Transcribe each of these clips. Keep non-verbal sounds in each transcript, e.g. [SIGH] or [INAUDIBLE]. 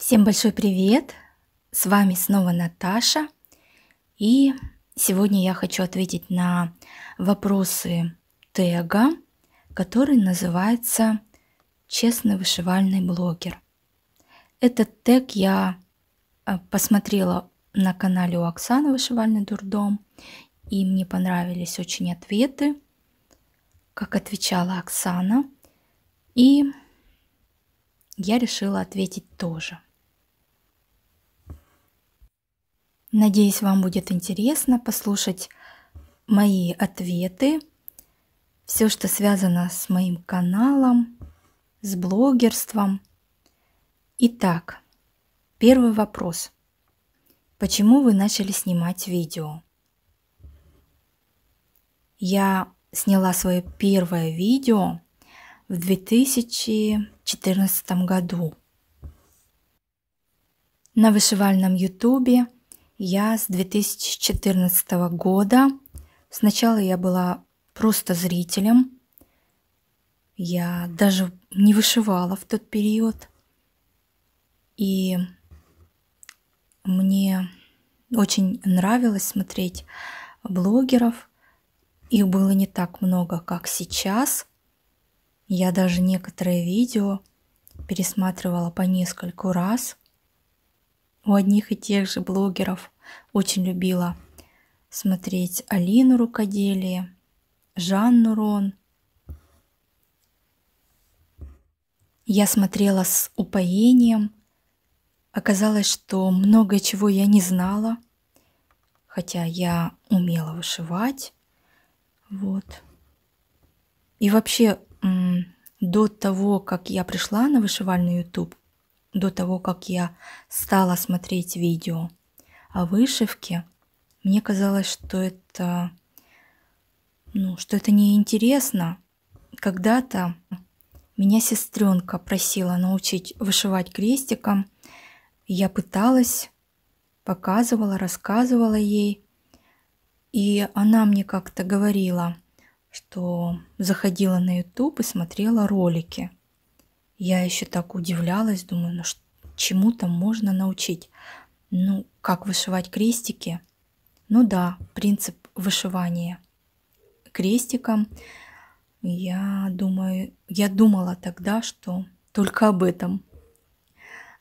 Всем большой привет! С вами снова Наташа. И сегодня я хочу ответить на вопросы тега, который называется «Честный вышивальный блогер». Этот тег я э, посмотрела на канале у Оксаны «Вышивальный дурдом», и мне понравились очень ответы, как отвечала Оксана. И я решила ответить тоже – Надеюсь, вам будет интересно послушать мои ответы, все, что связано с моим каналом, с блогерством. Итак, первый вопрос. Почему вы начали снимать видео? Я сняла свое первое видео в 2014 году на вышивальном ютубе – я с 2014 года. Сначала я была просто зрителем. Я даже не вышивала в тот период. И мне очень нравилось смотреть блогеров. Их было не так много, как сейчас. Я даже некоторые видео пересматривала по нескольку раз – у одних и тех же блогеров. Очень любила смотреть Алину Рукоделие, Жанну Рон. Я смотрела с упоением. Оказалось, что много чего я не знала, хотя я умела вышивать. Вот. И вообще, до того, как я пришла на вышивальный YouTube, до того, как я стала смотреть видео о вышивке, мне казалось, что это, ну, что это неинтересно. Когда-то меня сестренка просила научить вышивать крестиком. Я пыталась, показывала, рассказывала ей. И она мне как-то говорила, что заходила на YouTube и смотрела ролики – я еще так удивлялась, думаю, ну чему там можно научить. Ну, как вышивать крестики? Ну да, принцип вышивания крестиком. Я думаю, я думала тогда, что только об этом.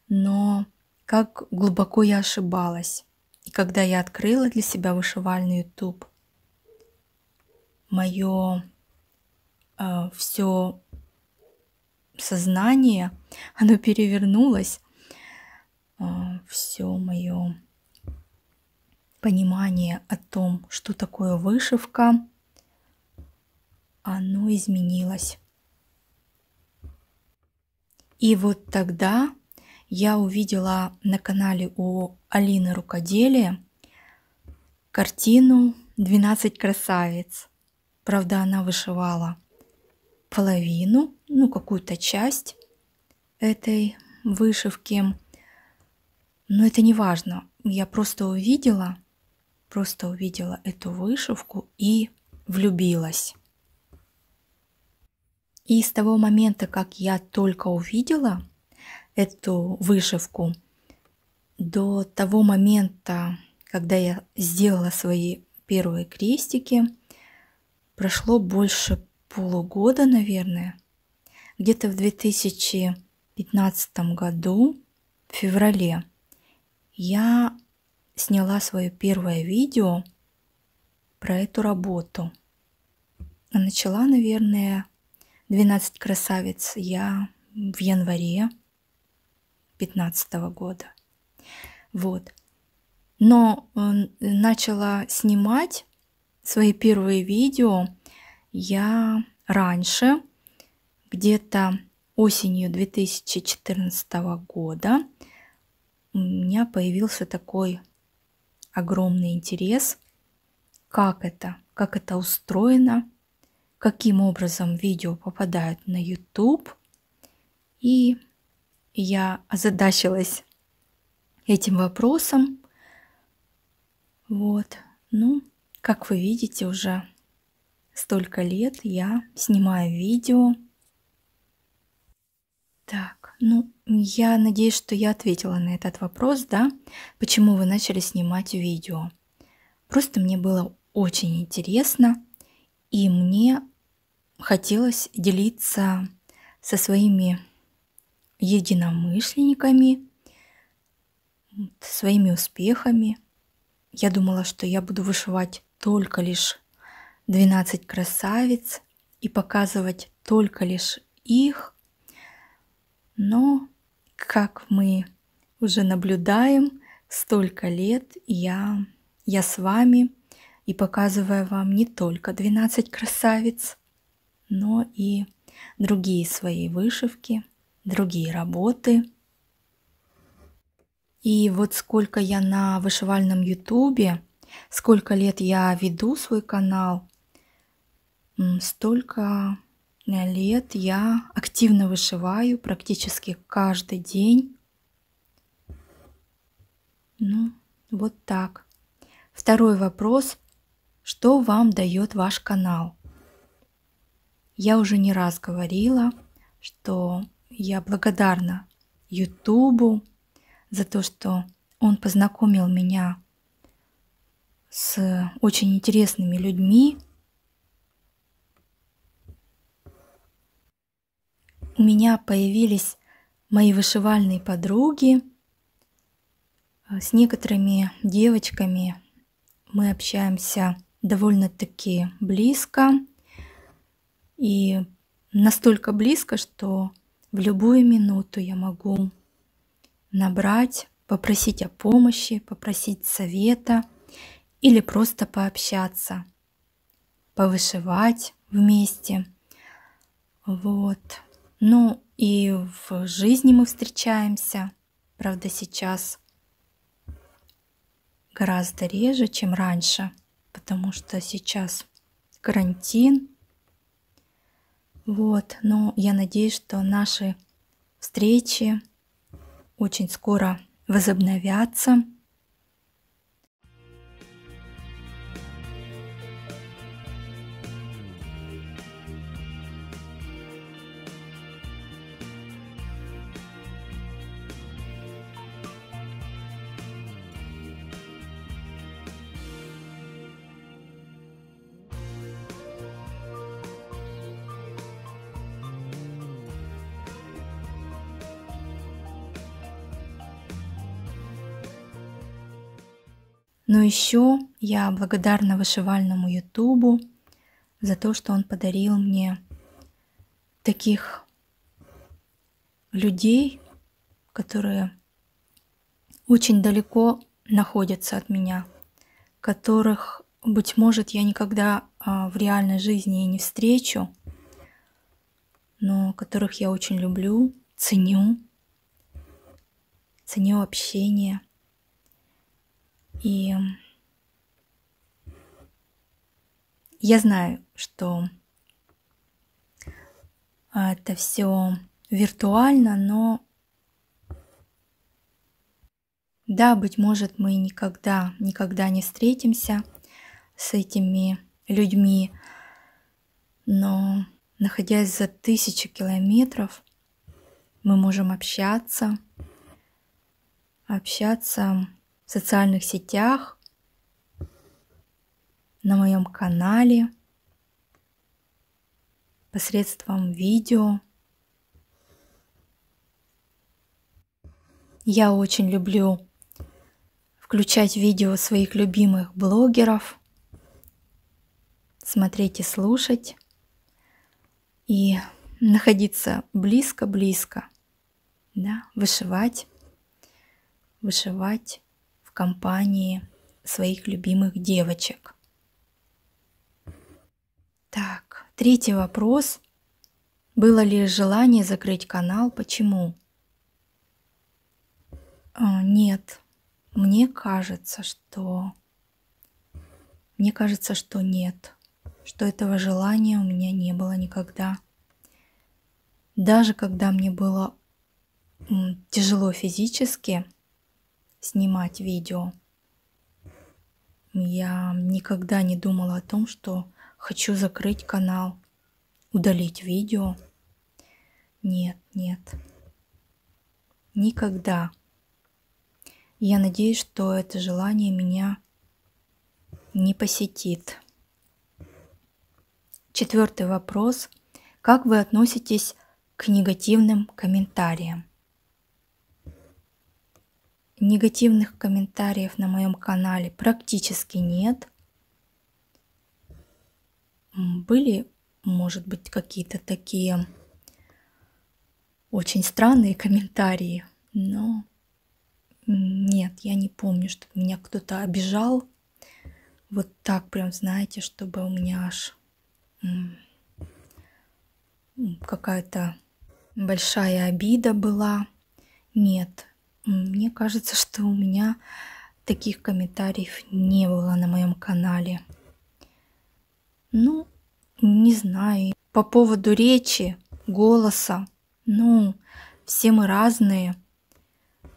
Но как глубоко я ошибалась. И когда я открыла для себя вышивальный YouTube, мое э, все сознание, оно перевернулось, а, все мое понимание о том, что такое вышивка, оно изменилось. И вот тогда я увидела на канале у Алины Рукоделия картину «12 красавиц». Правда, она вышивала половину, ну какую-то часть этой вышивки. Но это не важно. Я просто увидела, просто увидела эту вышивку и влюбилась. И с того момента, как я только увидела эту вышивку, до того момента, когда я сделала свои первые крестики, прошло больше полугода, наверное, где-то в 2015 году, в феврале, я сняла свое первое видео про эту работу. А начала, наверное, 12 красавиц я в январе 2015 года. Вот. Но э, начала снимать свои первые видео – я раньше, где-то осенью 2014 года, у меня появился такой огромный интерес, как это, как это устроено, каким образом видео попадают на YouTube. И я озадачилась этим вопросом. Вот, ну, как вы видите, уже столько лет я снимаю видео. Так, ну, я надеюсь, что я ответила на этот вопрос, да? Почему вы начали снимать видео? Просто мне было очень интересно, и мне хотелось делиться со своими единомышленниками, своими успехами. Я думала, что я буду вышивать только лишь 12 красавиц и показывать только лишь их. Но, как мы уже наблюдаем, столько лет я, я с вами и показываю вам не только 12 красавиц, но и другие свои вышивки, другие работы. И вот сколько я на вышивальном ютубе, сколько лет я веду свой канал, столько э, лет я активно вышиваю практически каждый день. Ну, вот так. Второй вопрос. Что вам дает ваш канал? Я уже не раз говорила, что я благодарна Ютубу за то, что он познакомил меня с очень интересными людьми, у меня появились мои вышивальные подруги. Э, с некоторыми девочками мы общаемся довольно-таки близко. И настолько близко, что в любую минуту я могу набрать, попросить о помощи, попросить совета или просто пообщаться, повышивать вместе. Вот. Ну и в жизни мы встречаемся, правда сейчас гораздо реже, чем раньше, потому что сейчас карантин. Вот, но я надеюсь, что наши встречи очень скоро возобновятся. еще я благодарна вышивальному Ютубу за то, что он подарил мне таких людей, которые очень далеко находятся от меня, которых, быть может, я никогда а, в реальной жизни и не встречу, но которых я очень люблю, ценю, ценю общение – и я знаю, что а, это все виртуально, но да, быть может, мы никогда, никогда не встретимся с этими людьми, но находясь за тысячи километров, мы можем общаться, общаться в социальных сетях, на моем канале, посредством видео. Я очень люблю включать видео своих любимых блогеров, смотреть и слушать и находиться близко-близко, да, вышивать, вышивать компании своих любимых девочек. Так, третий вопрос. Было ли желание закрыть канал? Почему? А, нет. Мне кажется, что... Мне кажется, что нет. Что этого желания у меня не было никогда. Даже когда мне было тяжело физически, снимать видео. Я никогда не думала о том, что хочу закрыть канал, удалить видео. Нет, нет. Никогда. Я надеюсь, что это желание меня не посетит. Четвертый вопрос. Как вы относитесь к негативным комментариям? Негативных комментариев на моем канале практически нет. Были, может быть, какие-то такие очень странные комментарии, но нет, я не помню, чтобы меня кто-то обижал. Вот так прям, знаете, чтобы у меня аж какая-то большая обида была. Нет, мне кажется, что у меня таких комментариев не было на моем канале. Ну, не знаю. По поводу речи, голоса, ну, все мы разные.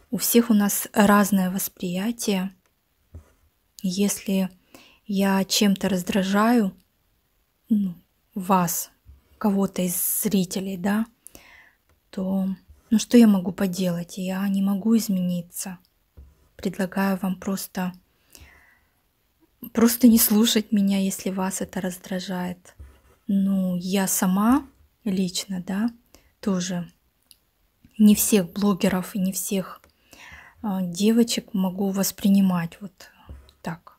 У всех у нас разное восприятие. Если я чем-то раздражаю ну, вас, кого-то из зрителей, да, то но «Ну что я могу поделать? Я не могу измениться. Предлагаю вам просто, просто не слушать меня, если вас это раздражает. Ну, я сама лично, да, тоже не всех блогеров и не всех а, девочек могу воспринимать вот так.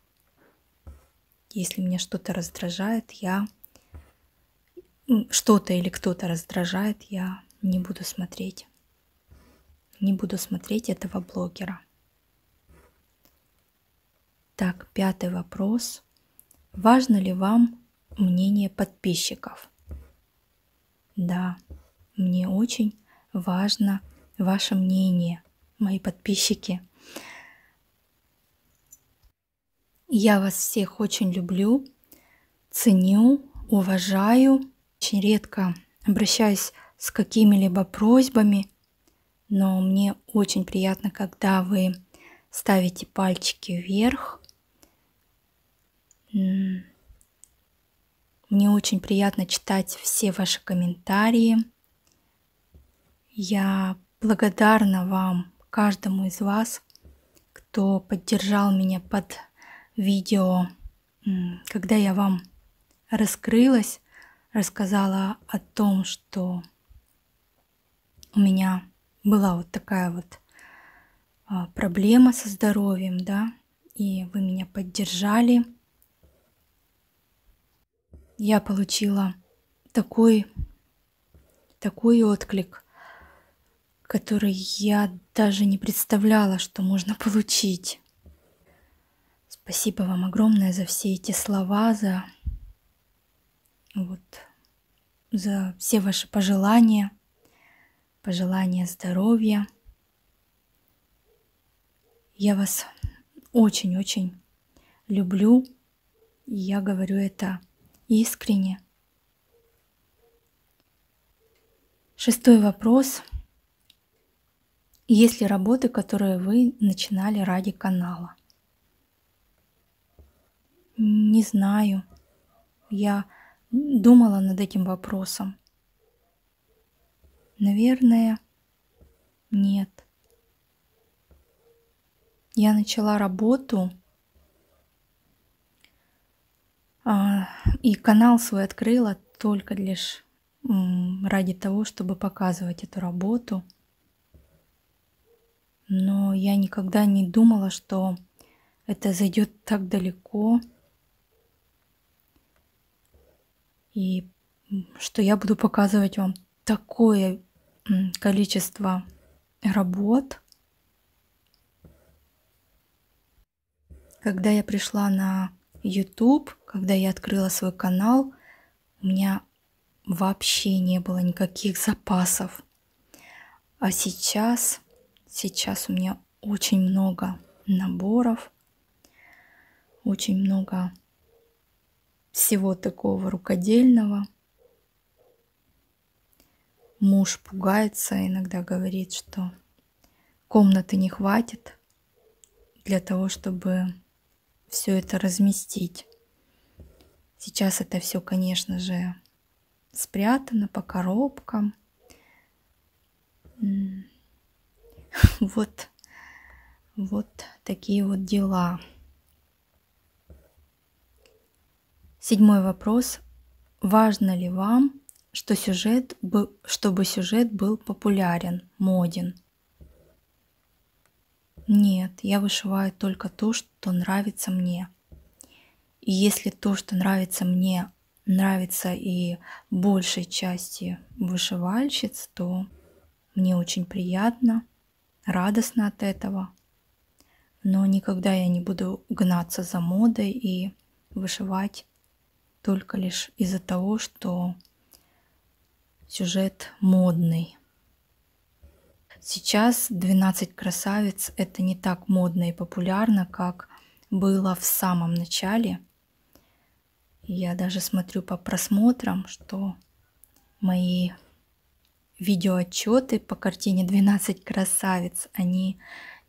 Если меня что-то раздражает, я что-то или кто-то раздражает, я не буду смотреть. Не буду смотреть этого блогера. Так, пятый вопрос. Важно ли вам мнение подписчиков? Да, мне очень важно ваше мнение, мои подписчики. Я вас всех очень люблю, ценю, уважаю. Очень редко обращаюсь с какими-либо просьбами но мне очень приятно, когда вы ставите пальчики вверх. Мне очень приятно читать все ваши комментарии. Я благодарна вам, каждому из вас, кто поддержал меня под видео, когда я вам раскрылась, рассказала о том, что у меня была вот такая вот а, проблема со здоровьем, да, и вы меня поддержали. Я получила такой, такой отклик, который я даже не представляла, что можно получить. Спасибо вам огромное за все эти слова, за, вот, за все ваши пожелания – пожелания здоровья. Я вас очень-очень люблю, и я говорю это искренне. Шестой вопрос. Есть ли работы, которые вы начинали ради канала? Не знаю. Я думала над этим вопросом. Наверное, нет. Я начала работу а, и канал свой открыла только лишь ради того, чтобы показывать эту работу. Но я никогда не думала, что это зайдет так далеко. И что я буду показывать вам такое количество работ. Когда я пришла на YouTube, когда я открыла свой канал, у меня вообще не было никаких запасов. А сейчас, сейчас у меня очень много наборов, очень много всего такого рукодельного – Муж пугается, иногда говорит, что комнаты не хватит для того, чтобы все это разместить. Сейчас это все, конечно же, спрятано по коробкам. [LAUGHS] Вот, вот такие вот дела. Седьмой вопрос. Важно ли вам что сюжет бы, чтобы сюжет был популярен, моден. Нет, я вышиваю только то, что нравится мне. И если то, что нравится мне, нравится и большей части вышивальщиц, то мне очень приятно, радостно от этого. Но никогда я не буду гнаться за модой и вышивать только лишь из-за того, что сюжет модный. Сейчас 12 красавиц это не так модно и популярно, как было в самом начале. Я даже смотрю по просмотрам, что мои видеоотчеты по картине 12 красавиц, они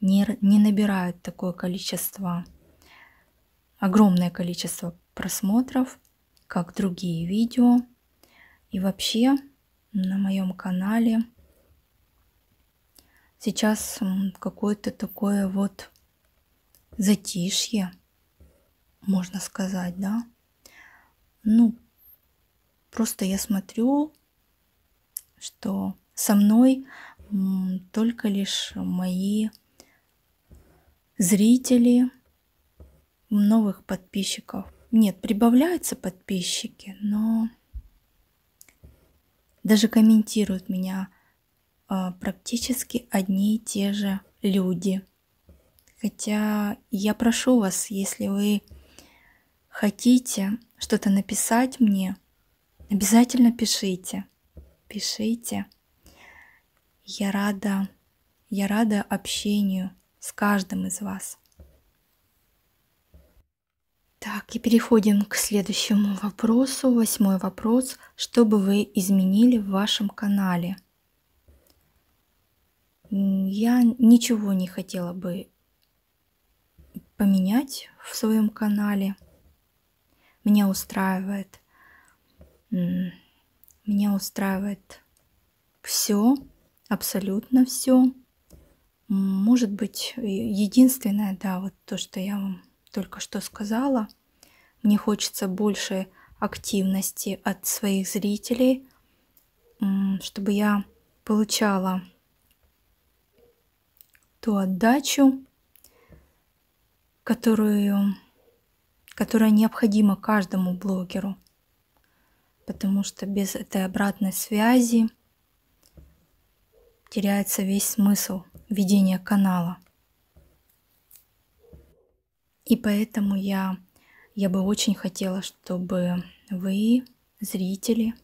не, не набирают такое количество, огромное количество просмотров, как другие видео. И вообще на моем канале. Сейчас какое-то такое вот затишье, можно сказать, да. Ну, просто я смотрю, что со мной только лишь мои зрители, новых подписчиков. Нет, прибавляются подписчики, но даже комментируют меня э, практически одни и те же люди. Хотя я прошу вас, если вы хотите что-то написать мне, обязательно пишите. Пишите. Я рада, я рада общению с каждым из вас. Так, и переходим к следующему вопросу. Восьмой вопрос. Что бы вы изменили в вашем канале? Я ничего не хотела бы поменять в своем канале. Меня устраивает. Меня устраивает все, абсолютно все. Может быть, э, единственное, да, вот то, что я вам только что сказала. Мне хочется больше активности от своих зрителей, чтобы я получала ту отдачу, которую, которая необходима каждому блогеру. Потому что без этой обратной связи теряется весь смысл ведения канала. И поэтому я, я бы очень хотела, чтобы вы, зрители,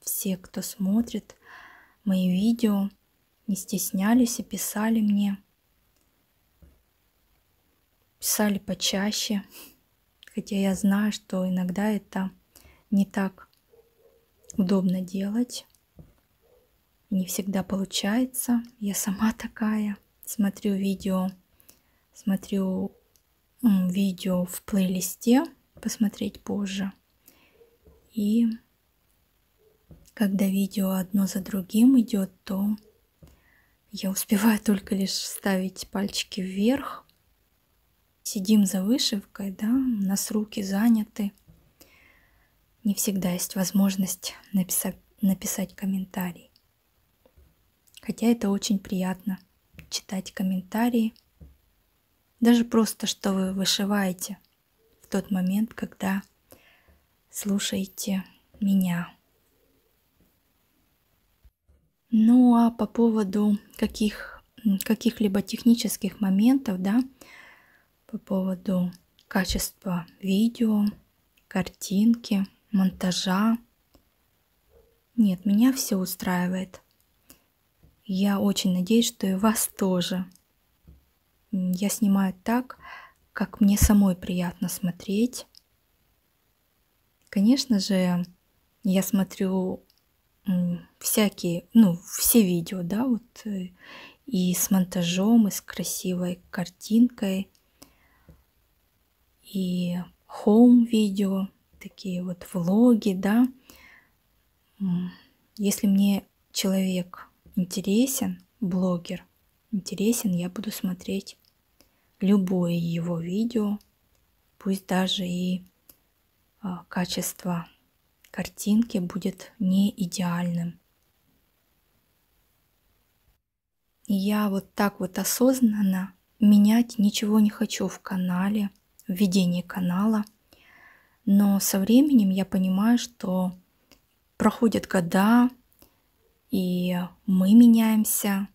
все, кто смотрит мои видео, не стеснялись и писали мне. Писали почаще, хотя я знаю, что иногда это не так удобно делать. Не всегда получается. Я сама такая. Смотрю видео, смотрю видео в плейлисте, посмотреть позже. И когда видео одно за другим идет, то я успеваю [LAUGHS] только лишь ставить пальчики вверх. Сидим за вышивкой, да, у нас руки заняты. Не всегда есть возможность написать, написать комментарий. Хотя это очень приятно читать комментарии – даже просто, что вы вышиваете в тот момент, когда слушаете меня. Ну а по поводу каких, каких-либо технических моментов, да, по поводу качества видео, картинки, монтажа. Нет, меня все устраивает. Я очень надеюсь, что и вас тоже я снимаю так, как мне самой приятно смотреть. Конечно же, я смотрю всякие, ну, все видео, да, вот э, и с монтажом, и с красивой картинкой, и хоум-видео, такие вот влоги, да. Если мне человек интересен, блогер интересен, я буду смотреть любое его видео, пусть даже и а, качество картинки будет не идеальным. я вот так вот осознанно менять ничего не хочу в канале, в ведении канала. Но со временем я понимаю, что проходят года, и мы меняемся,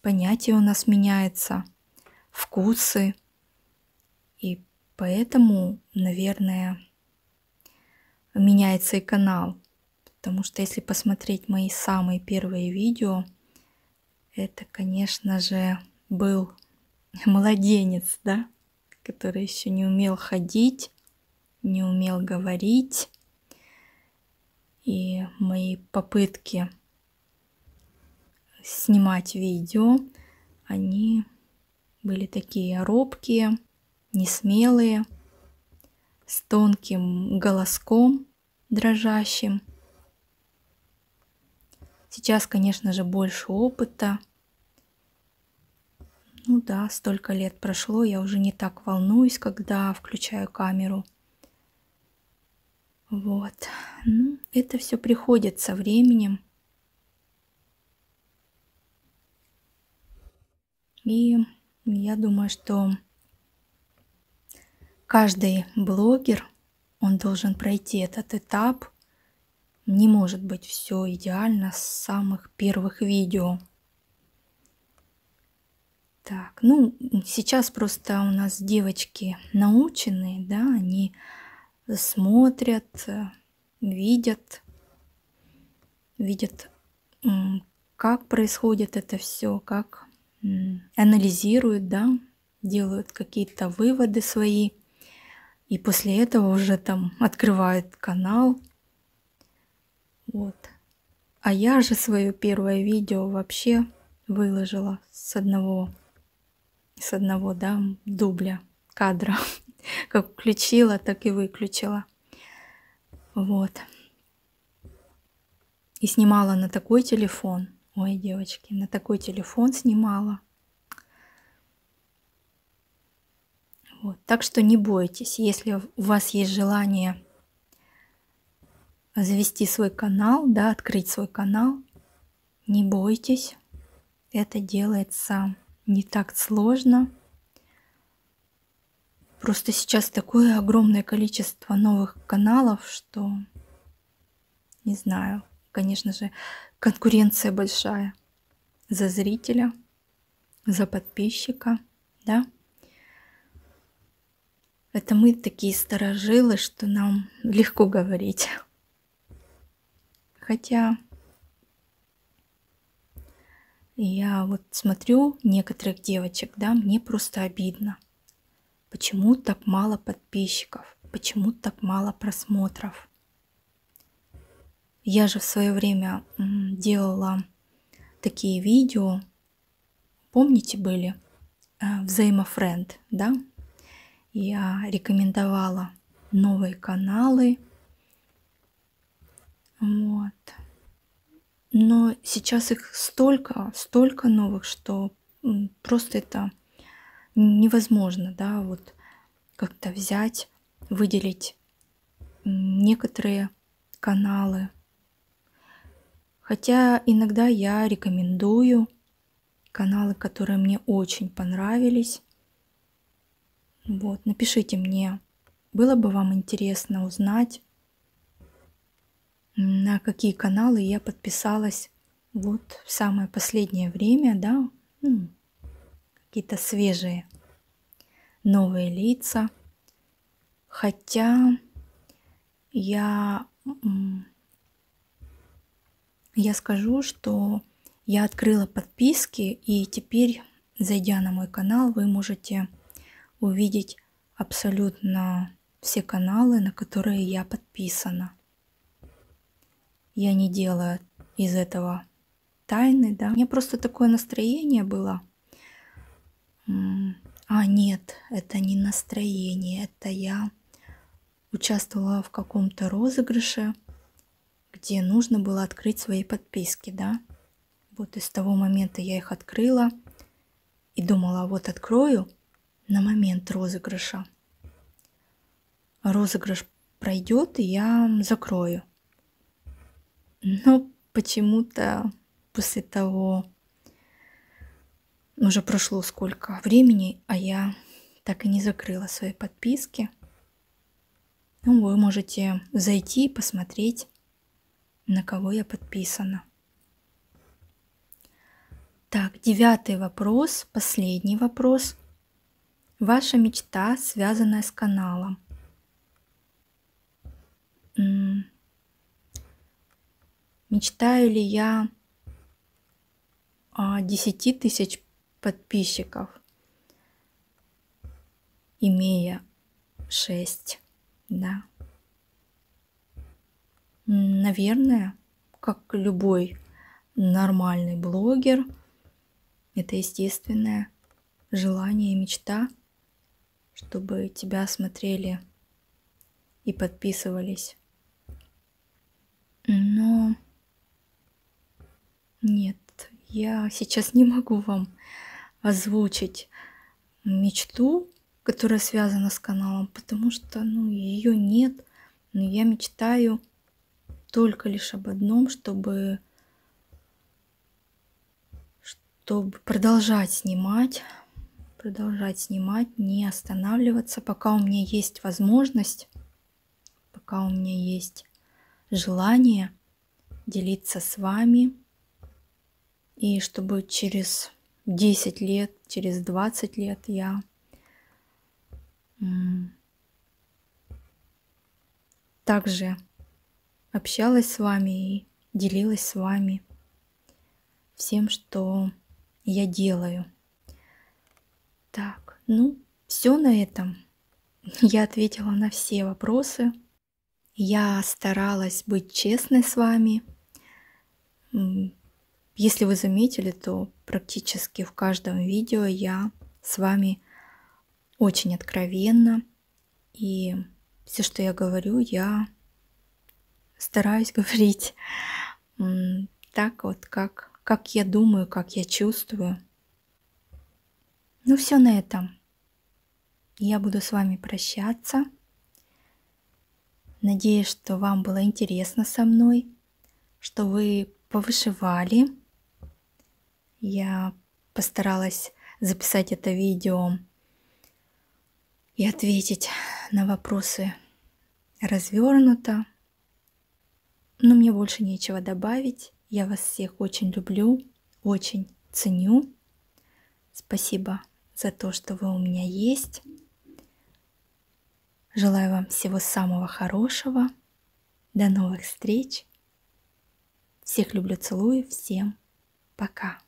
понятие у нас меняется – вкусы. И поэтому, наверное, меняется и канал. Потому что если посмотреть мои самые первые видео, это, конечно же, был [LAUGHS] младенец, да, который еще не умел ходить, не умел говорить. И мои попытки снимать видео, они были такие робкие, несмелые, с тонким голоском дрожащим. Сейчас, конечно же, больше опыта. Ну да, столько лет прошло, я уже не так волнуюсь, когда включаю камеру. Вот. Ну, это все приходит со временем. И я думаю, что каждый блогер, он должен пройти этот этап. Не может быть все идеально с самых первых видео. Так, ну, сейчас просто у нас девочки наученные, да, они смотрят, видят, видят, как происходит это все, как анализируют, да, делают какие-то выводы свои, и после этого уже там открывают канал. Вот. А я же свое первое видео вообще выложила с одного, с одного, да, дубля кадра. [LAUGHS] Как включила, так и выключила. Вот. И снимала на такой телефон – Ой, девочки, на такой телефон снимала. Вот. Так что не бойтесь, если у вас есть желание завести свой канал, да, открыть свой канал, не бойтесь, это делается не так сложно. Просто сейчас такое огромное количество новых каналов, что не знаю, конечно же, конкуренция большая за зрителя, за подписчика, да? Это мы такие старожилы, что нам легко говорить. Хотя я вот смотрю некоторых девочек, да, мне просто обидно. Почему так мало подписчиков? Почему так мало просмотров? Я же в свое время делала такие видео, помните, были э, взаимофренд, да? Я рекомендовала новые каналы. Вот. Но сейчас их столько, столько новых, что просто это невозможно, да, вот как-то взять, выделить некоторые каналы, Хотя иногда я рекомендую каналы, которые мне очень понравились. Вот, напишите мне, было бы вам интересно узнать, на какие каналы я подписалась вот в самое последнее время, да, ну, какие-то свежие новые лица. Хотя я я скажу, что я открыла подписки, и теперь, зайдя на мой канал, вы можете увидеть абсолютно все каналы, на которые я подписана. Я не делаю из этого тайны, да. У меня просто такое настроение было. А, нет, это не настроение, это я участвовала в каком-то розыгрыше – где нужно было открыть свои подписки, да? Вот и с того момента я их открыла и думала, «А вот открою на момент розыгрыша. Розыгрыш пройдет, и я закрою. Но почему-то после того, уже прошло сколько времени, а я так и не закрыла свои подписки. Ну, вы можете зайти и посмотреть, на кого я подписана. Так, девятый вопрос, последний вопрос. Ваша мечта, связанная с каналом. Мечтаю ли я о 10 тысяч подписчиков, имея 6, да? Наверное, как любой нормальный блогер, это естественное желание и мечта, чтобы тебя смотрели и подписывались. Но нет, я сейчас не могу вам озвучить мечту, которая связана с каналом, потому что ну, ее нет, но я мечтаю только лишь об одном, чтобы, чтобы продолжать снимать, продолжать снимать, не останавливаться, пока у меня есть возможность, пока у меня есть желание делиться с вами, и чтобы через 10 лет, через 20 лет я также общалась с вами и делилась с вами всем, что я делаю. Так, ну, все на этом. [LAUGHS] Я ответила на все вопросы. Я старалась быть честной с вами. Если вы заметили, то практически в каждом видео я с вами очень откровенно И все, что я говорю, я стараюсь [LAUGHS] говорить так вот, как, как я думаю, как я чувствую. Ну все на этом. Я буду с вами прощаться. Надеюсь, что вам было интересно со мной, что вы повышивали. Я постаралась записать это видео и ответить на вопросы развернуто. Но мне больше нечего добавить. Я вас всех очень люблю, очень ценю. Спасибо за то, что вы у меня есть. Желаю вам всего самого хорошего. До новых встреч. Всех люблю, целую. Всем пока.